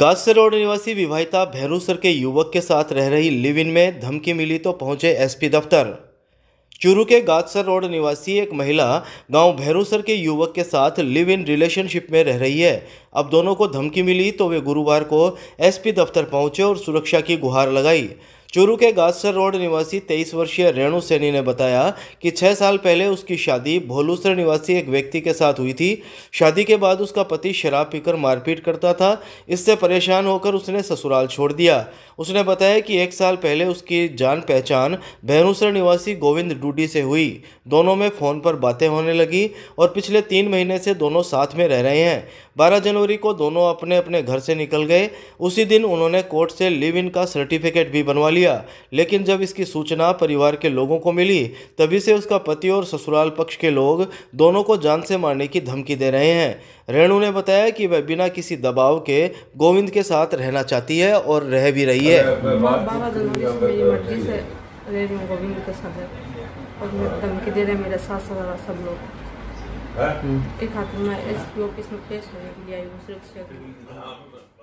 गाजसे road निवासी विवाहिता भैरूसर के युवक के साथ रह रही लिव इन में धमकी मिली तो पहुंचे एसपी दफ्तर चूरू के गाजसर रोड निवासी एक महिला गांव भैरूसर के युवक के साथ लिव इन रिलेशनशिप में रह रही है अब दोनों को धमकी मिली तो वे गुरुवार को एसपी दफ्तर पहुंचे और सुरक्षा की गुहार लगाई चूरू के गादसर रोड निवासी तेईस वर्षीय रेणु सैनी ने बताया कि छः साल पहले उसकी शादी भोलूसर निवासी एक व्यक्ति के साथ हुई थी शादी के बाद उसका पति शराब पीकर मारपीट करता था इससे परेशान होकर उसने ससुराल छोड़ दिया उसने बताया कि एक साल पहले उसकी जान पहचान भैरूसर निवासी गोविंद डूडी से हुई दोनों में फ़ोन पर बातें होने लगी और पिछले तीन महीने से दोनों साथ में रह रहे हैं बारह जनवरी को दोनों अपने अपने घर से निकल गए उसी दिन उन्होंने कोर्ट से लिव इन का सर्टिफिकेट भी बनवा लिया लेकिन जब इसकी सूचना परिवार के लोगों को मिली तभी से उसका पति और ससुराल पक्ष के लोग दोनों को जान से मारने की धमकी दे रहे हैं रेणु ने बताया कि वह बिना किसी दबाव के गोविंद के साथ रहना चाहती है और रह भी रही है रेणु गोविंद के साथ और धमकी दे रहे मेरे सास सब लोग हम्म। दिखा तो मैं एस पी ऑफिस में पेश हो गया